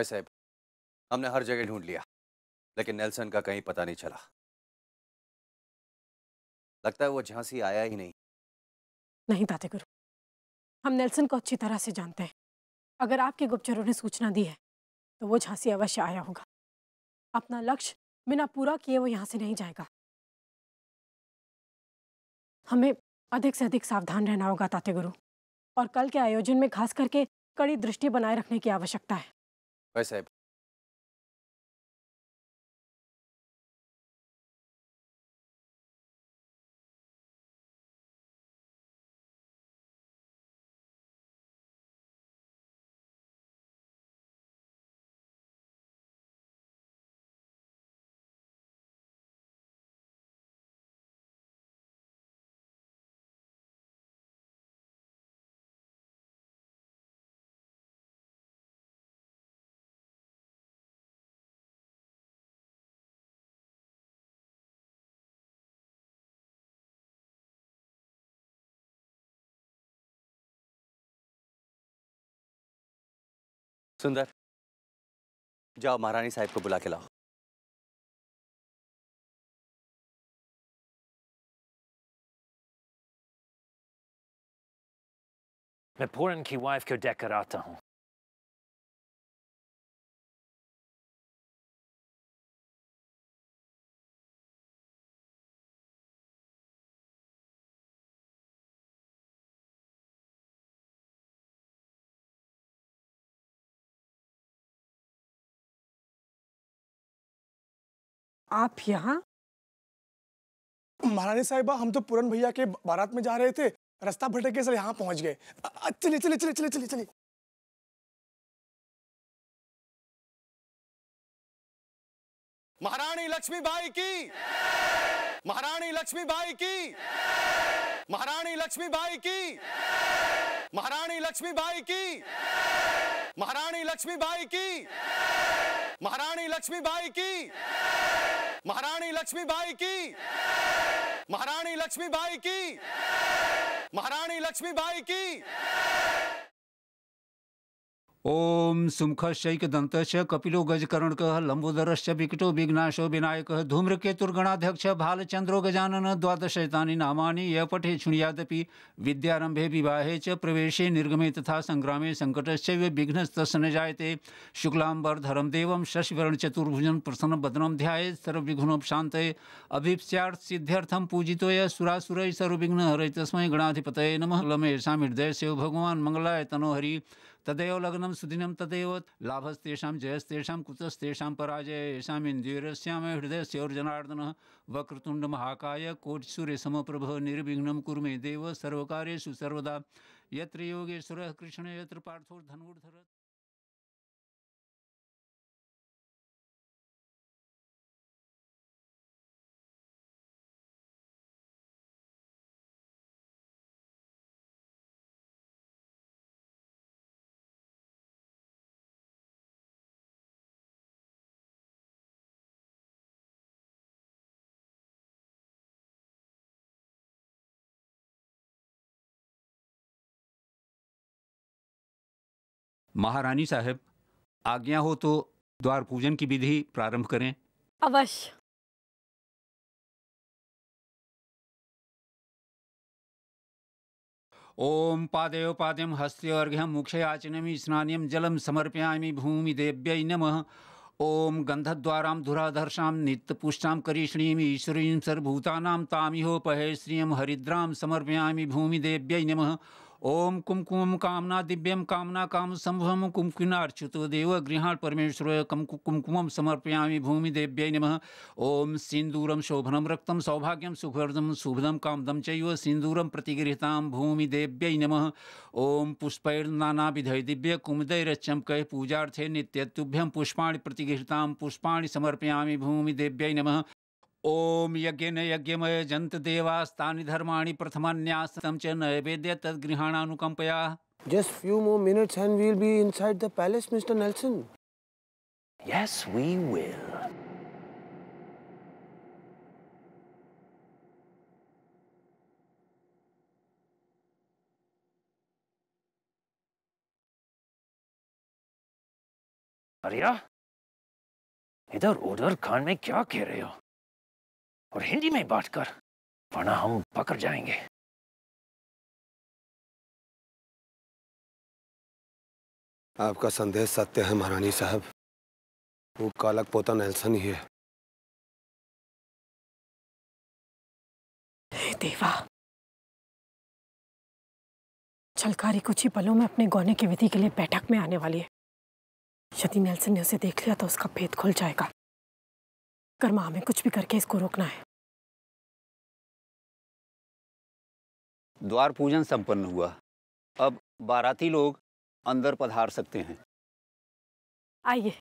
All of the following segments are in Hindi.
साहब हमने हर जगह ढूंढ लिया लेकिन नेल्सन का कहीं पता नहीं चला लगता है वो झांसी आया ही नहीं नहीं दाते गुरु हम नेल्सन को अच्छी तरह से जानते हैं अगर आपके गुप्तचरों ने सूचना दी है तो वो झांसी अवश्य आया होगा अपना लक्ष्य बिना पूरा किए वो यहाँ से नहीं जाएगा हमें अधिक से अधिक सावधान रहना होगा ताते गुरु और कल के आयोजन में खास करके कड़ी दृष्टि बनाए रखने की आवश्यकता है Vai saib. सुंदर जाओ महारानी साहिब को बुला के लाओ मैं पूरन की वाइफ को देख कर आता हूं आप यहाँ महारानी साहिबा हम तो पूरन भैया के बारात में जा रहे थे रास्ता भटक के सर यहाँ पहुंच गए चलिए चलिए चलिए चलिए चलिए चलिए महारानी बाई की महारानी बाई की महारानी बाई की महारानी बाई की महारानी बाई की महारानी बाई की महारानी लक्ष्मीबाई की महारानी लक्ष्मीबाई की महारानी लक्ष्मीबाई की ओम सुमखश्चैक दन्तश्च कपिलो कह लंबोदरश्च विकटो विघ्नाशो विनायक धूम्रकेतुर्गणाध्यक्ष भालचंद्रो गजानन द्वादशैतानि नामानि य पठे शृणुयादपि विद्यारम्भे विवाहे च प्रवेशे निर्गमे तथा सङ्ग्रामे सङ्कटश्चैव विघ्नस्तस्य न जायते शुक्लाम्बरधरं देवं शशिवरणचतुर्भुजं प्रसन्नवदनं ध्याये सर्वविघ्नों शान्तये अभीप्स्यार्थसिद्ध्यर्थं पूजितो सुरासुर सुरासुरै सर्वविघ्नहरै तस्मै गणाधिपतये नमः लमे सामिर्दयस्य भगवान् मङ्गलाय तनोहरि तदेव लग्नम सुदिनम तदेव लाभस्तेषाम जयस्तेषाम कुतस्तेषाम पराजय येषाम इंद्रियस्याम हृदय से और जनार्दन वक्रतुंड महाकाय कोटसूर्य समप्रभ निर्विघ्नम कुरमे देव सर्वकार्यु सर्वदा योगेश्वर कृष्ण यत्र पार्थो महारानी साहब आज्ञा हो तो द्वार पूजन की विधि प्रारंभ करें अवश्य ओम पादेव पादेम हस्ते अर्घ्यम मुख्य आचनम स्नानियम जलम समर्पयाम भूमि देव्य नम ओम गंधद्वारा धुराधर्षा नित्यपुष्टा करीष्णीमी ईश्वरी सर्वभूतानां तामिहोपहै श्रियं हरिद्रां समर्पयामि भूमिदेव्यै नमः ओम कुमकुम कामना दिव्यम कामना काम संभवम कुमकुनार्चित देव गृहाण परमेश्वर कुमकुम समर्पयामी भूमि देव्य नम ओम सिंदूरम शोभनम रक्तम सौभाग्यम सुखवर्धम शुभदम कामदम चैव सिंदूरम प्रतिगृहता भूमि देव्य नम ओम पुष्पैर्ना विधय दिव्य कुमदैरच्यम कह पूजार्थे नित्यतुभ्यम पुष्पाणि प्रतिगृहताम पुष्पाणि समर्पयामी भूमि देव्य नम ओम यज्ञ यज्ञमय जंत देवास्तानि धर्माणि प्रथमान्यासम च नैवेद्य just few more minutes and and we'll be inside the palace mister Nelson yes we will अरे इधर उधर खान में क्या कह रहे हो और हिंदी में बात कर वरना हम पकड़ जाएंगे आपका संदेश सत्य है महारानी साहब वो कालक पोता नेल्सन ही है देवा छलकारी कुछ ही पलों में अपने गौने की विधि के लिए बैठक में आने वाली है यदि नेल्सन ने उसे देख लिया तो उसका भेद खुल जाएगा कर्मा हमें कुछ भी करके इसको रोकना है द्वार पूजन संपन्न हुआ अब बाराती लोग अंदर पधार सकते हैं आइए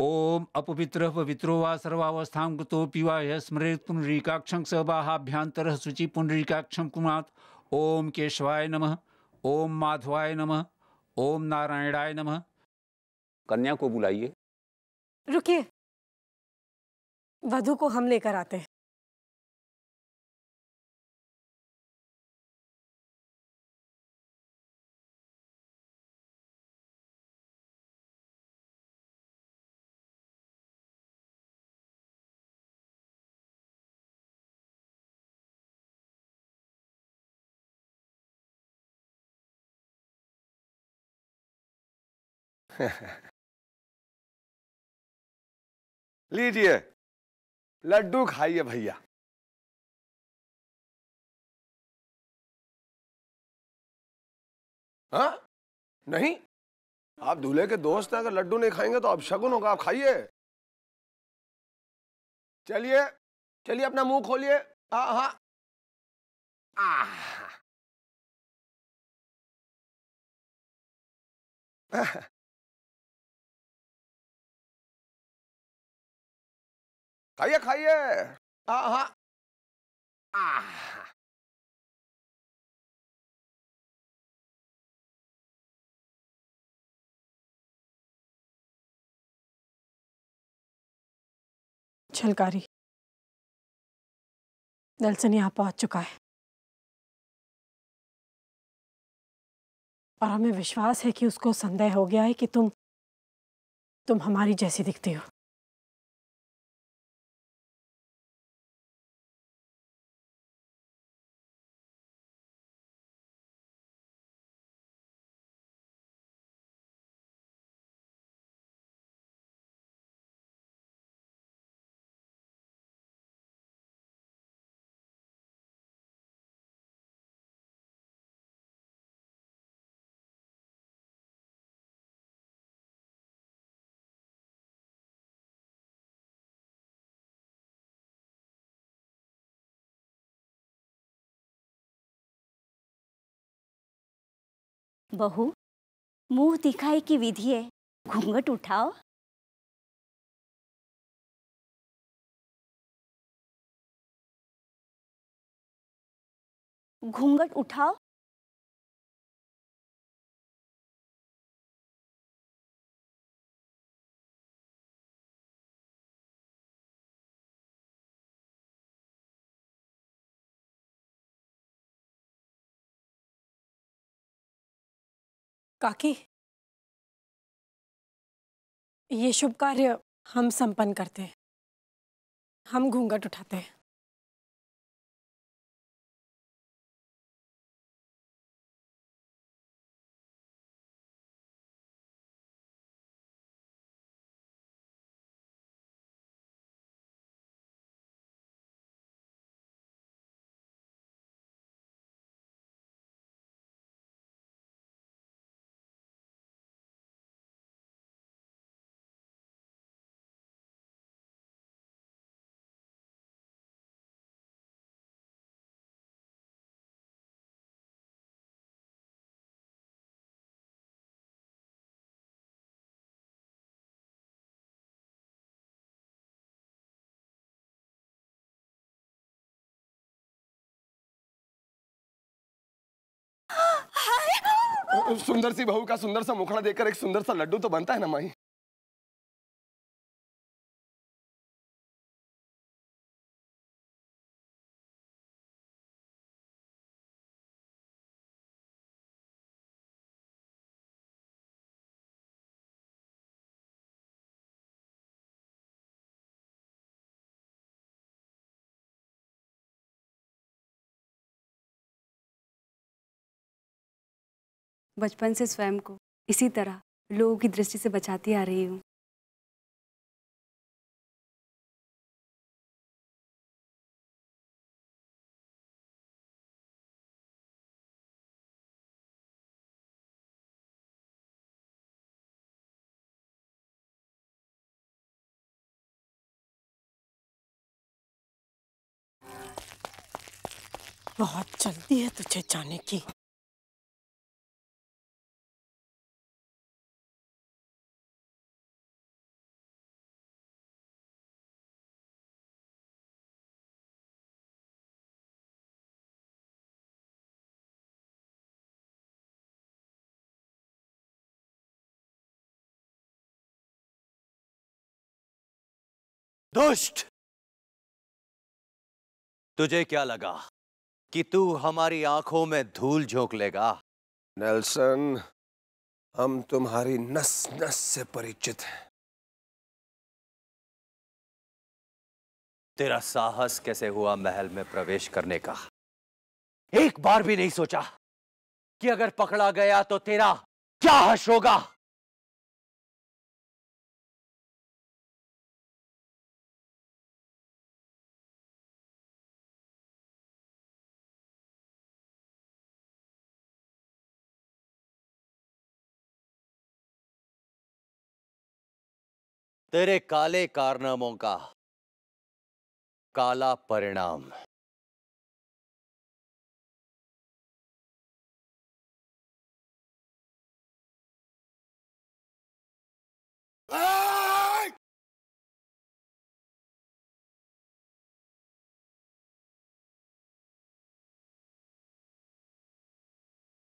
ओम अपवित्र पवित्रो वा सर्वावस्थां कृतो पिवा यह स्मृत पुनरीकाक्षं सहबाहाभ्यांतर शुचि पुनरीकाक्षं ओम केशवाय नमः ओम माधवाय नमः ओम नारायणाय नमः कन्या को बुलाइए रुकिए वधु को हम लेकर आते हैं लीजिए लड्डू खाइए भैया हाँ नहीं आप दूल्हे के दोस्त हैं अगर लड्डू नहीं खाएंगे तो आप शगुन होगा आप खाइए चलिए चलिए अपना मुंह खोलिए हाँ हाँ आह खाइए खाइए छलकारी दलसन यहां पहुंच चुका है और हमें विश्वास है कि उसको संदेह हो गया है कि तुम तुम हमारी जैसी दिखती हो बहू मुंह दिखाई की विधि है घूंघट उठाओ घूंघट उठाओ काकी ये शुभ कार्य हम संपन्न करते हैं हम घूंघट उठाते हैं उस सुंदर सी बहू का सुंदर सा मुखड़ा देकर एक सुंदर सा लड्डू तो बनता है ना माई बचपन से स्वयं को इसी तरह लोगों की दृष्टि से बचाती आ रही हूँ बहुत जल्दी है तुझे जाने की दुष्ट तुझे क्या लगा कि तू हमारी आंखों में धूल झोंक लेगा नेल्सन हम तुम्हारी नस नस से परिचित हैं तेरा साहस कैसे हुआ महल में प्रवेश करने का एक बार भी नहीं सोचा कि अगर पकड़ा गया तो तेरा क्या हश होगा तेरे काले कारनामों का काला परिणाम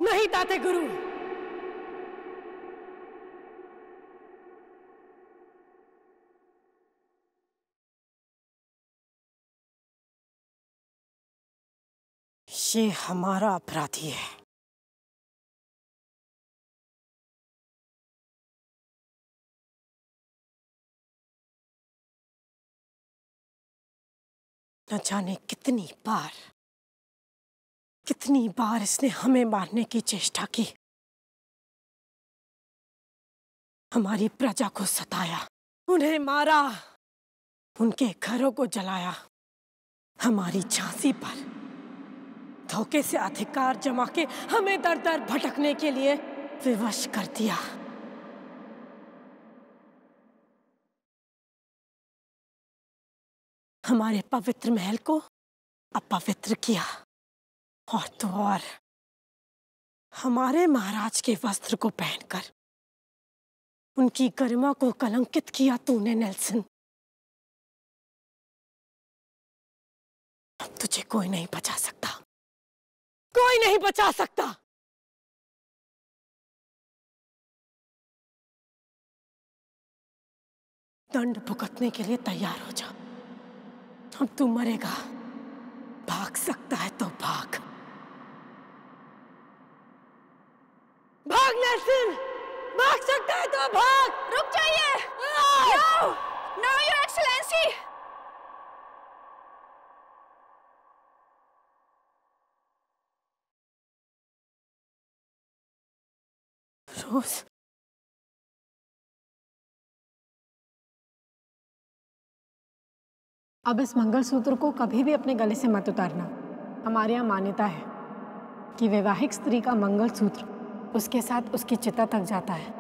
नहीं ताते गुरु ये हमारा अपराधी है न जाने कितनी बार कितनी बार इसने हमें मारने की चेष्टा की हमारी प्रजा को सताया उन्हें मारा उनके घरों को जलाया हमारी झांसी पर धोखे से अधिकार जमा के हमें दर दर भटकने के लिए विवश कर दिया हमारे पवित्र महल को अपवित्र किया और तो और हमारे महाराज के वस्त्र को पहनकर उनकी गरिमा को कलंकित किया तूने नेल्सन अब तुझे कोई नहीं बचा सकता कोई नहीं बचा सकता दंड भुगतने के लिए तैयार हो जा अब तू मरेगा भाग सकता है तो भाग भाग नरसिंह भाग सकता है तो भाग रुक जाइए नो योर एक्सीलेंसी horse. अब इस मंगलसूत्र को कभी भी अपने गले से मत उतारना हमारे यहाँ मान्यता है कि वैवाहिक स्त्री का मंगलसूत्र उसके साथ उसकी चिता तक जाता है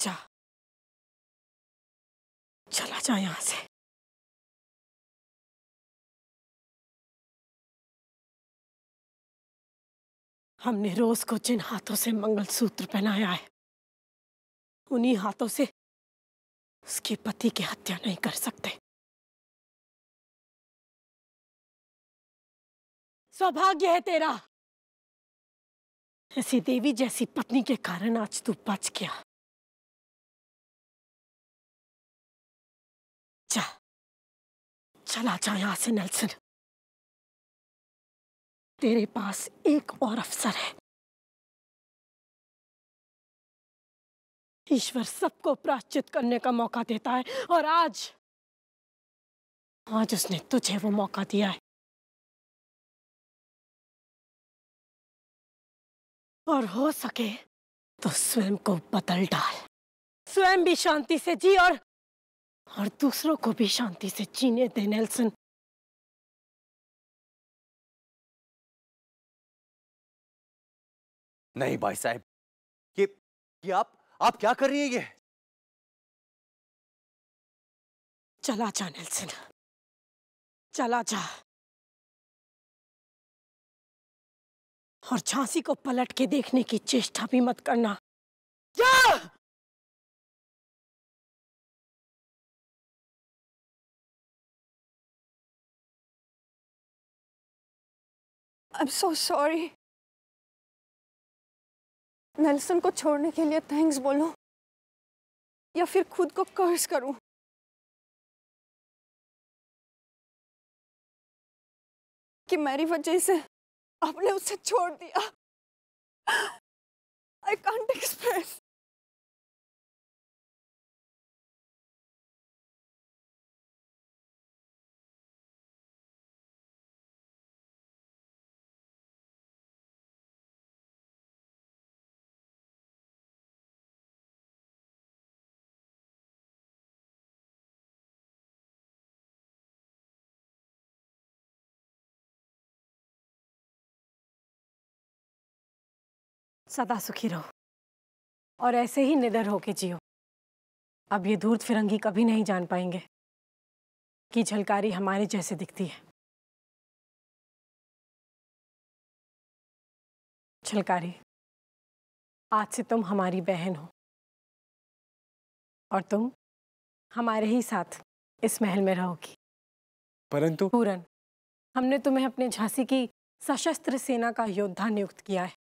जा चला जा यहां से हमने रोज को जिन हाथों से मंगलसूत्र पहनाया है उन्हीं हाथों से उसके पति की हत्या नहीं कर सकते सौभाग्य है तेरा ऐसी देवी जैसी पत्नी के कारण आज तू बच गया चला जाए यहां से नेल्सन तेरे पास एक और अवसर है ईश्वर सबको प्राश्चित करने का मौका देता है और आज आज उसने तुझे वो मौका दिया है और हो सके तो स्वयं को बदल डाल स्वयं भी शांति से जी और और दूसरों को भी शांति से जीने दे नेल्सन नहीं भाई साहब ये ये आप आप क्या कर रही हैं ये चला जा नेल्सन चला जा और झांसी को पलट के देखने की चेष्टा भी मत करना जा! I'm so sorry. नेल्सन को छोड़ने के लिए थैंक्स बोलूं या फिर खुद को कर्ज करूं कि मेरी वजह से आपने उसे छोड़ दिया आई कॉन्ट एक्सप्रेस सदा सुखी रहो और ऐसे ही निडर होके जियो अब ये धूर्त फिरंगी कभी नहीं जान पाएंगे कि झलकारी हमारे जैसे दिखती है झलकारी आज से तुम हमारी बहन हो और तुम हमारे ही साथ इस महल में रहोगी परंतु पूरन हमने तुम्हें अपने झांसी की सशस्त्र सेना का योद्धा नियुक्त किया है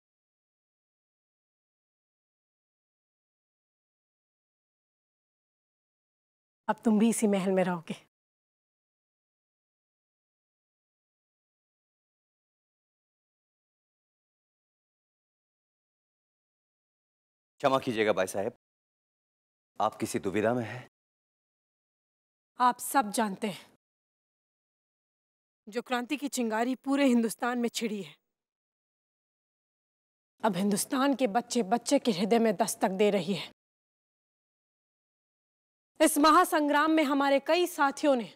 अब तुम भी इसी महल में रहोगे क्षमा कीजिएगा भाई साहब आप किसी दुविधा में हैं आप सब जानते हैं जो क्रांति की चिंगारी पूरे हिंदुस्तान में छिड़ी है अब हिंदुस्तान के बच्चे बच्चे के हृदय में दस्तक दे रही है इस महासंग्राम में हमारे कई साथियों ने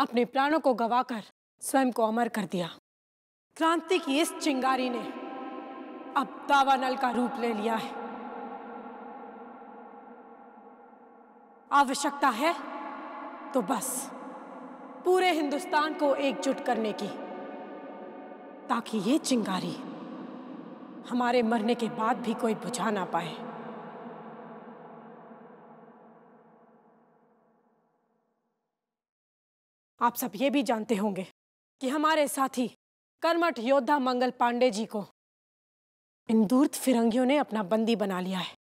अपने प्राणों को गवाकर स्वयं को अमर कर दिया क्रांति की इस चिंगारी ने अब दावानल का रूप ले लिया है आवश्यकता है तो बस पूरे हिंदुस्तान को एकजुट करने की ताकि ये चिंगारी हमारे मरने के बाद भी कोई बुझा ना पाए आप सब ये भी जानते होंगे कि हमारे साथी कर्मठ योद्धा मंगल पांडे जी को इन दूर्त फिरंगियों ने अपना बंदी बना लिया है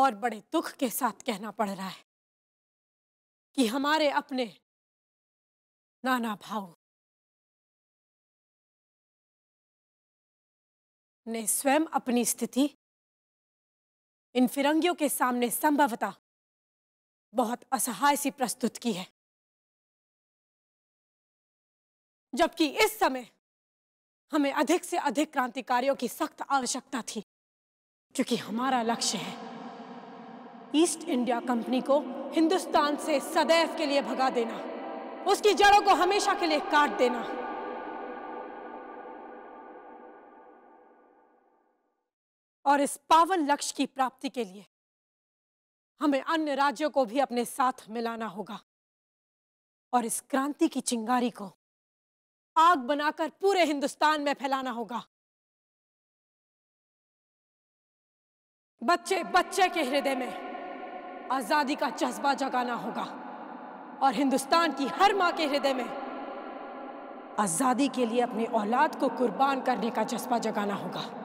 और बड़े दुख के साथ कहना पड़ रहा है कि हमारे अपने नाना भाव ने स्वयं अपनी स्थिति इन फिरंगियों के सामने संभवतः बहुत असहाय सी प्रस्तुत की है जबकि इस समय हमें अधिक से अधिक क्रांतिकारियों की सख्त आवश्यकता थी क्योंकि हमारा लक्ष्य है ईस्ट इंडिया कंपनी को हिंदुस्तान से सदैव के लिए भगा देना उसकी जड़ों को हमेशा के लिए काट देना और इस पावन लक्ष्य की प्राप्ति के लिए हमें अन्य राज्यों को भी अपने साथ मिलाना होगा और इस क्रांति की चिंगारी को आग बनाकर पूरे हिंदुस्तान में फैलाना होगा बच्चे बच्चे के हृदय में आजादी का जज्बा जगाना होगा और हिंदुस्तान की हर मां के हृदय में आजादी के लिए अपनी औलाद को कुर्बान करने का जज्बा जगाना होगा